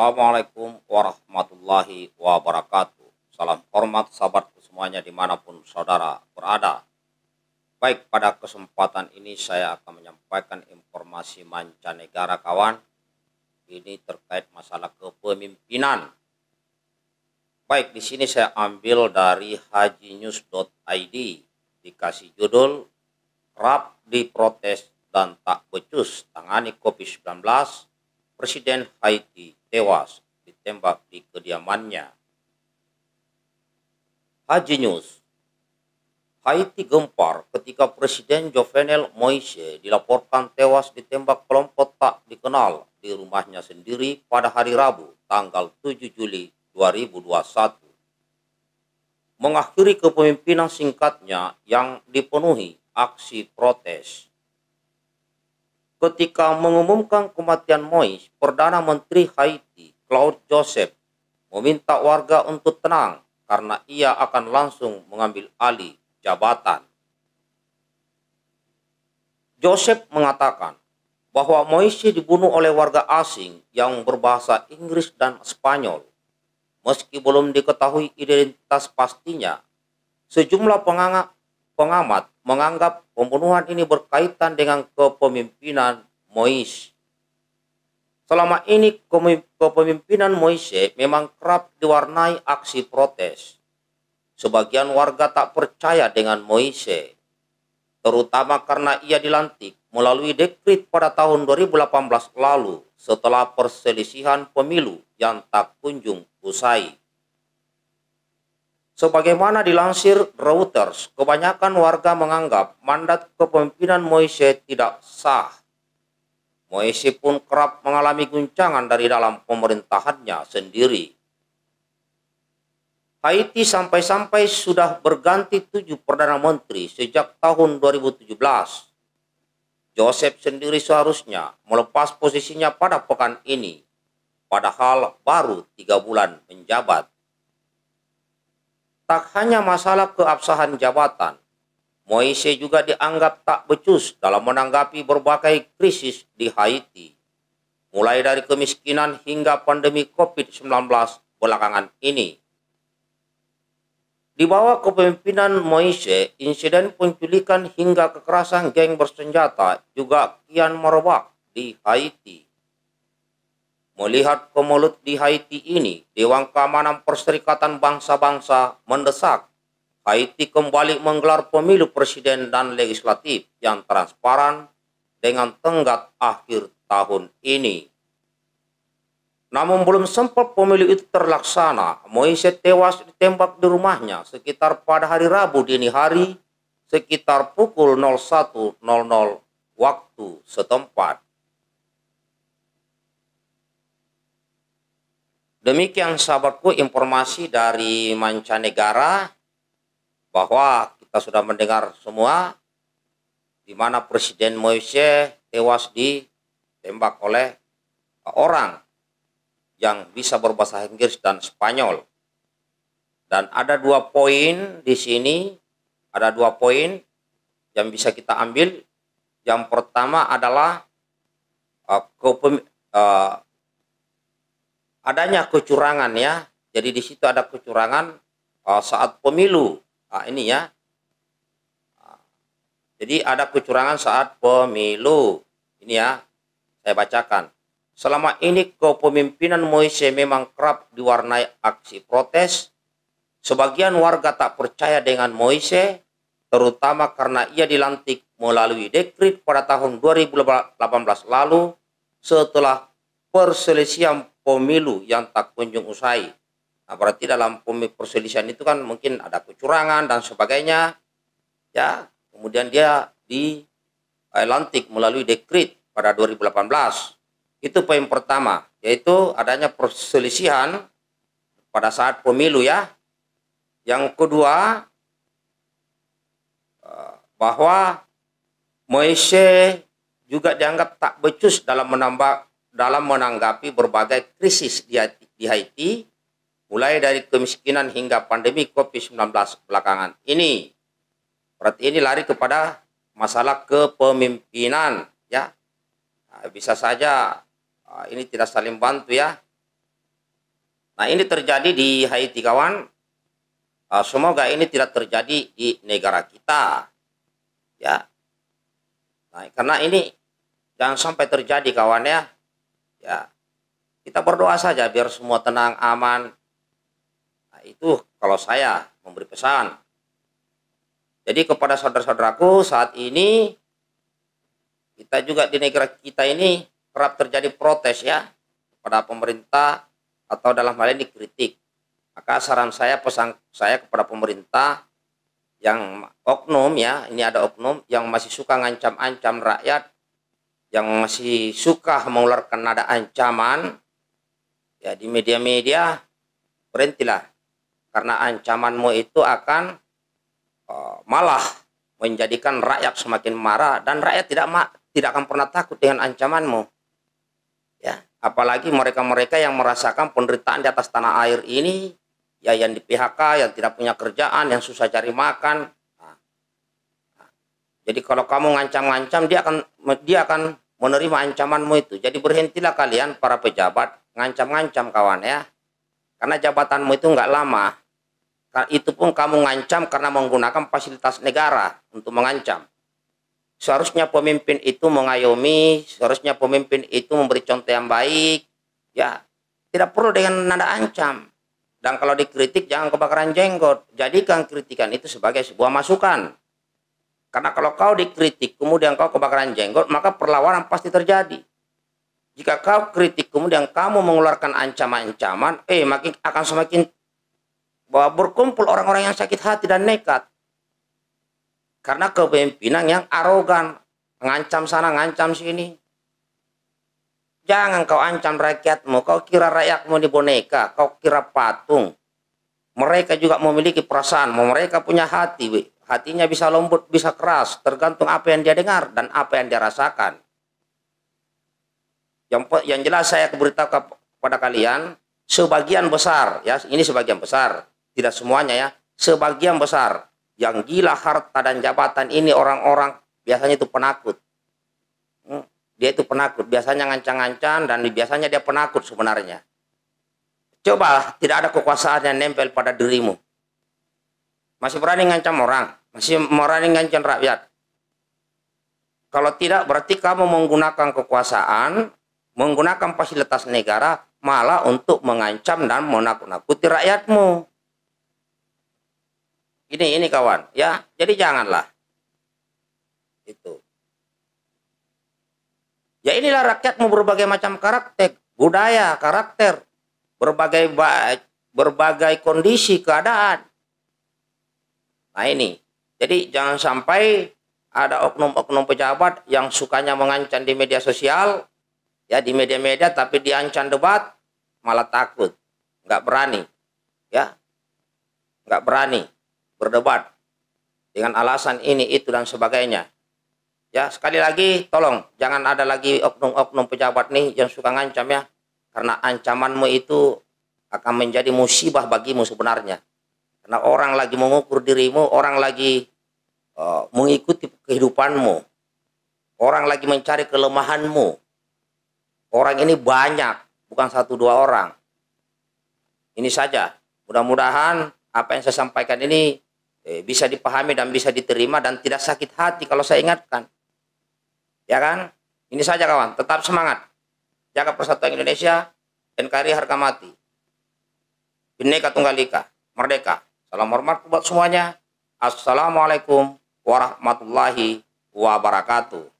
Assalamualaikum warahmatullahi wabarakatuh. Salam hormat sahabatku semuanya dimanapun saudara berada. Baik, pada kesempatan ini saya akan menyampaikan informasi mancanegara kawan. Ini terkait masalah kepemimpinan. Baik, di sini saya ambil dari hajinews.id. Dikasih judul, Rap diprotes dan tak becus tangani COVID-19 Presiden Haiti tewas ditembak di kediamannya. Haji News Haiti gempar ketika Presiden Jovenel Moise dilaporkan tewas ditembak kelompok tak dikenal di rumahnya sendiri pada hari Rabu tanggal 7 Juli 2021 mengakhiri kepemimpinan singkatnya yang dipenuhi aksi protes ketika mengumumkan kematian Mois, Perdana Menteri Haiti, Claude Joseph, meminta warga untuk tenang karena ia akan langsung mengambil alih jabatan. Joseph mengatakan bahwa Moise dibunuh oleh warga asing yang berbahasa Inggris dan Spanyol. Meski belum diketahui identitas pastinya, sejumlah pengamat menganggap pembunuhan ini berkaitan dengan kepemimpinan Mois. Selama ini kepemimpinan Moise memang kerap diwarnai aksi protes. Sebagian warga tak percaya dengan Moise, terutama karena ia dilantik melalui dekrit pada tahun 2018 lalu setelah perselisihan pemilu yang tak kunjung usai. Sebagaimana dilansir Reuters, kebanyakan warga menganggap mandat kepemimpinan Moise tidak sah. Moise pun kerap mengalami guncangan dari dalam pemerintahannya sendiri. Haiti sampai-sampai sudah berganti tujuh Perdana Menteri sejak tahun 2017. Joseph sendiri seharusnya melepas posisinya pada pekan ini, padahal baru tiga bulan menjabat. Tak hanya masalah keabsahan jabatan, Moise juga dianggap tak becus dalam menanggapi berbagai krisis di Haiti. Mulai dari kemiskinan hingga pandemi COVID-19 belakangan ini. Di bawah kepemimpinan Moise, insiden penculikan hingga kekerasan geng bersenjata juga kian merebak di Haiti. Melihat kemelut di Haiti ini, Dewan Keamanan Perserikatan Bangsa-Bangsa mendesak Haiti kembali menggelar pemilu presiden dan legislatif yang transparan dengan tenggat akhir tahun ini. Namun belum sempat pemilu itu terlaksana, Moise tewas ditembak di rumahnya sekitar pada hari Rabu dini hari sekitar pukul 01.00 waktu setempat. Demikian sahabatku informasi dari mancanegara bahwa kita sudah mendengar semua di mana Presiden Moise tewas ditembak oleh orang yang bisa berbahasa Inggris dan Spanyol. Dan ada dua poin di sini, ada dua poin yang bisa kita ambil. Yang pertama adalah uh, kepemimpinan uh, adanya kecurangan ya. Jadi di situ ada kecurangan uh, saat pemilu. Nah, ini ya. Ah. Jadi ada kecurangan saat pemilu. Ini ya, saya bacakan. Selama ini kepemimpinan Moise memang kerap diwarnai aksi protes. Sebagian warga tak percaya dengan Moise, terutama karena ia dilantik melalui dekrit pada tahun 2018 lalu setelah perselisihan pemilu yang tak kunjung usai. Nah, berarti dalam perselisihan itu kan mungkin ada kecurangan dan sebagainya. Ya, kemudian dia di dilantik melalui dekrit pada 2018. Itu poin pertama, yaitu adanya perselisihan pada saat pemilu ya. Yang kedua, eh, bahwa Moise juga dianggap tak becus dalam menambah dalam menanggapi berbagai krisis di Haiti, di Haiti mulai dari kemiskinan hingga pandemi COVID-19 belakangan ini. Berarti ini lari kepada masalah kepemimpinan ya. Nah, bisa saja ah, ini tidak saling bantu ya. Nah, ini terjadi di Haiti kawan. Ah, semoga ini tidak terjadi di negara kita. Ya. Nah, karena ini jangan sampai terjadi kawan ya ya kita berdoa saja biar semua tenang aman nah, itu kalau saya memberi pesan jadi kepada saudara-saudaraku saat ini kita juga di negara kita ini kerap terjadi protes ya kepada pemerintah atau dalam hal ini kritik maka saran saya pesan saya kepada pemerintah yang oknum ya ini ada oknum yang masih suka ngancam-ancam rakyat yang masih suka mengeluarkan nada ancaman ya di media-media berhentilah karena ancamanmu itu akan uh, malah menjadikan rakyat semakin marah dan rakyat tidak ma tidak akan pernah takut dengan ancamanmu ya apalagi mereka-mereka yang merasakan penderitaan di atas tanah air ini ya yang di PHK yang tidak punya kerjaan yang susah cari makan jadi kalau kamu ngancam-ngancam dia akan dia akan menerima ancamanmu itu. Jadi berhentilah kalian para pejabat ngancam-ngancam kawan ya. Karena jabatanmu itu nggak lama. Itu pun kamu ngancam karena menggunakan fasilitas negara untuk mengancam. Seharusnya pemimpin itu mengayomi, seharusnya pemimpin itu memberi contoh yang baik. Ya, tidak perlu dengan nada ancam. Dan kalau dikritik jangan kebakaran jenggot. Jadikan kritikan itu sebagai sebuah masukan. Karena kalau kau dikritik kemudian kau kebakaran jenggot, maka perlawanan pasti terjadi. Jika kau kritik kemudian kamu mengeluarkan ancaman-ancaman, eh makin akan semakin bahwa berkumpul orang-orang yang sakit hati dan nekat. Karena kepemimpinan yang arogan, ngancam sana, ngancam sini. Jangan kau ancam rakyatmu, kau kira rakyatmu di boneka, kau kira patung. Mereka juga memiliki perasaan, mereka punya hati, Hatinya bisa lembut, bisa keras, tergantung apa yang dia dengar dan apa yang dia rasakan. Yang, yang jelas saya beritahu kepada kalian, sebagian besar, ya ini sebagian besar, tidak semuanya ya, sebagian besar yang gila harta dan jabatan ini orang-orang biasanya itu penakut. Hmm, dia itu penakut, biasanya ngancang-ngancang dan biasanya dia penakut sebenarnya. Coba tidak ada kekuasaan yang nempel pada dirimu. Masih berani ngancam orang? Masih morani ngancam rakyat. Kalau tidak berarti kamu menggunakan kekuasaan, menggunakan fasilitas negara malah untuk mengancam dan menakut-nakuti rakyatmu. Ini ini kawan, ya. Jadi janganlah. Itu. Ya inilah rakyatmu berbagai macam karakter, budaya, karakter, berbagai berbagai kondisi, keadaan. Nah ini jadi jangan sampai ada oknum-oknum pejabat yang sukanya mengancam di media sosial, ya di media-media tapi diancam debat malah takut, nggak berani, ya nggak berani berdebat dengan alasan ini itu dan sebagainya. Ya sekali lagi tolong jangan ada lagi oknum-oknum pejabat nih yang suka ngancam ya karena ancamanmu itu akan menjadi musibah bagimu sebenarnya. Karena orang lagi mengukur dirimu, orang lagi Eh, mengikuti kehidupanmu. Orang lagi mencari kelemahanmu. Orang ini banyak, bukan satu dua orang. Ini saja. Mudah-mudahan apa yang saya sampaikan ini eh, bisa dipahami dan bisa diterima dan tidak sakit hati kalau saya ingatkan. Ya kan? Ini saja kawan, tetap semangat. Jaga persatuan Indonesia, NKRI harga mati. Bineka Tunggal Ika, merdeka. Salam hormat buat semuanya. Assalamualaikum warahmatullahi wabarakatuh.